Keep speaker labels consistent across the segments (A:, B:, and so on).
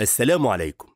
A: السلام عليكم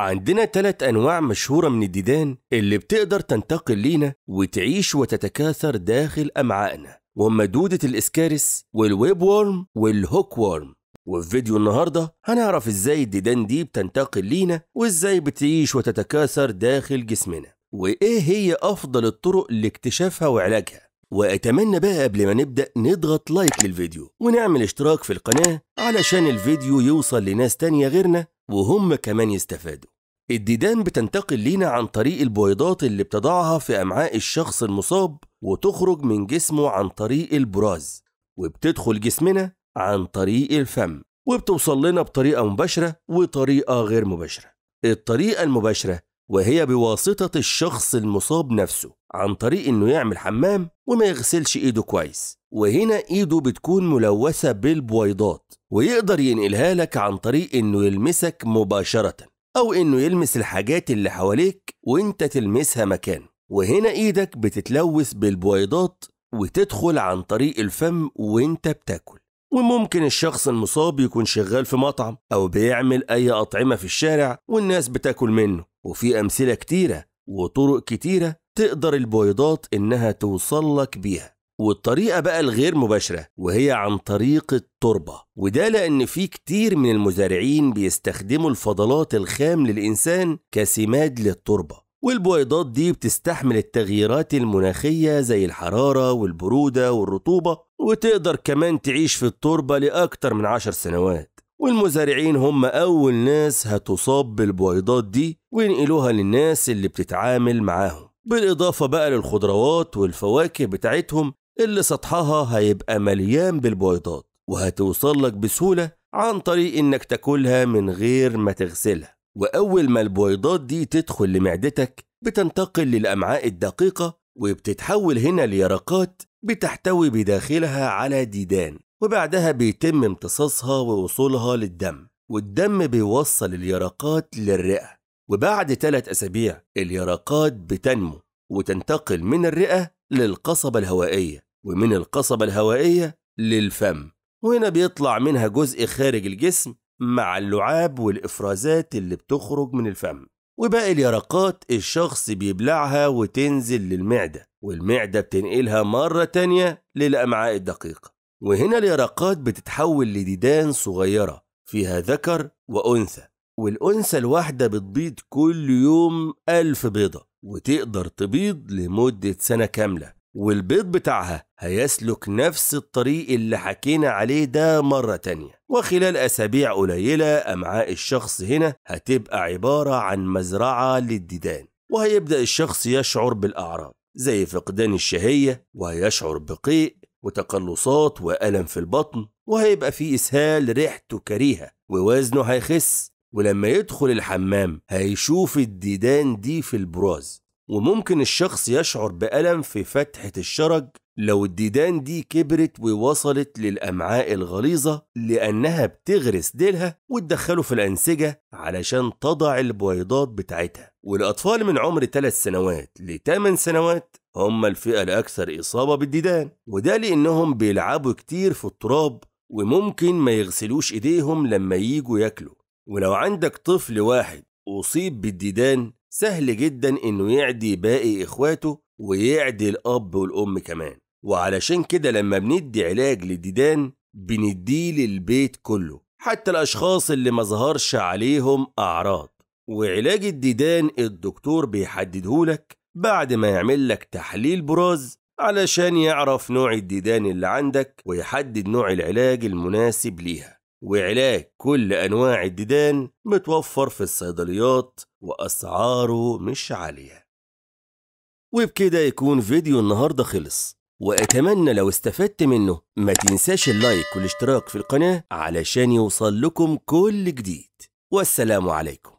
A: عندنا تلات أنواع مشهورة من الديدان اللي بتقدر تنتقل لينا وتعيش وتتكاثر داخل أمعائنا وهم دودة الإسكارس والويب وورم والهوك وورم وفي فيديو النهاردة هنعرف إزاي الديدان دي بتنتقل لينا وإزاي بتعيش وتتكاثر داخل جسمنا وإيه هي أفضل الطرق لاكتشافها وعلاجها وأتمنى بقى قبل ما نبدأ نضغط لايك للفيديو ونعمل اشتراك في القناة علشان الفيديو يوصل لناس تانية غيرنا وهم كمان يستفادوا الديدان بتنتقل لينا عن طريق البويضات اللي بتضعها في أمعاء الشخص المصاب وتخرج من جسمه عن طريق البراز وبتدخل جسمنا عن طريق الفم وبتوصل لنا بطريقة مباشرة وطريقة غير مباشرة الطريقة المباشرة وهي بواسطة الشخص المصاب نفسه عن طريق إنه يعمل حمام وما يغسلش إيده كويس وهنا إيده بتكون ملوثة بالبويضات ويقدر ينقلها لك عن طريق إنه يلمسك مباشرة أو إنه يلمس الحاجات اللي حواليك وإنت تلمسها مكانه وهنا إيدك بتتلوث بالبويضات وتدخل عن طريق الفم وإنت بتاكل وممكن الشخص المصاب يكون شغال في مطعم أو بيعمل أي أطعمة في الشارع والناس بتاكل منه وفي أمثلة كتيرة وطرق كتيرة تقدر البويضات إنها توصل لك بيها والطريقة بقى الغير مباشرة وهي عن طريق التربة وده لأن في كتير من المزارعين بيستخدموا الفضلات الخام للإنسان كسماد للتربة والبويضات دي بتستحمل التغييرات المناخية زي الحرارة والبرودة والرطوبة وتقدر كمان تعيش في التربة لأكتر من عشر سنوات والمزارعين هم أول ناس هتصاب بالبويضات دي وينقلوها للناس اللي بتتعامل معاهم بالإضافة بقى للخضروات والفواكه بتاعتهم اللي سطحها هيبقى مليان بالبويضات وهتوصل لك بسهولة عن طريق إنك تاكلها من غير ما تغسلها وأول ما البويضات دي تدخل لمعدتك بتنتقل للأمعاء الدقيقة وبتتحول هنا ليرقات بتحتوي بداخلها على ديدان وبعدها بيتم امتصاصها ووصولها للدم والدم بيوصل اليرقات للرئة وبعد ثلاث أسابيع اليرقات بتنمو وتنتقل من الرئة للقصبة الهوائية ومن القصبة الهوائية للفم وهنا بيطلع منها جزء خارج الجسم مع اللعاب والإفرازات اللي بتخرج من الفم وباقي اليرقات الشخص بيبلعها وتنزل للمعدة والمعدة بتنقلها مرة تانية للأمعاء الدقيقة وهنا اليرقات بتتحول لديدان صغيرة فيها ذكر وأنثى والأنثى الواحدة بتبيض كل يوم ألف بيضة وتقدر تبيض لمدة سنة كاملة والبيض بتاعها هيسلك نفس الطريق اللي حكينا عليه ده مرة تانية وخلال أسابيع قليلة أمعاء الشخص هنا هتبقى عبارة عن مزرعة للديدان وهيبدأ الشخص يشعر بالأعراض زي فقدان الشهية وهيشعر بقيء وتقلصات وألم في البطن وهيبقى في إسهال ريحته كريهة ووزنه هيخس ولما يدخل الحمام هيشوف الديدان دي في البراز وممكن الشخص يشعر بألم في فتحة الشرج لو الديدان دي كبرت ووصلت للأمعاء الغليظة لأنها بتغرس ديلها وتدخله في الأنسجة علشان تضع البويضات بتاعتها والأطفال من عمر 3 سنوات ل 8 سنوات هم الفئة الأكثر إصابة بالديدان وده لأنهم بيلعبوا كتير في التراب وممكن ما يغسلوش إيديهم لما ييجوا ياكلوا ولو عندك طفل واحد أصيب بالديدان سهل جدا إنه يعدي باقي إخواته ويعدي الأب والأم كمان وعلشان كده لما بندي علاج للديدان بنديه للبيت كله حتى الأشخاص اللي ما ظهرش عليهم أعراض وعلاج الديدان الدكتور بيحددهولك بعد ما يعمل لك تحليل براز علشان يعرف نوع الديدان اللي عندك ويحدد نوع العلاج المناسب ليها وعلاج كل أنواع الديدان متوفر في الصيدليات وأسعاره مش عالية وبكده يكون فيديو النهاردة خلص وأتمنى لو استفدت منه ما تنساش اللايك والاشتراك في القناة علشان يوصل لكم كل جديد والسلام عليكم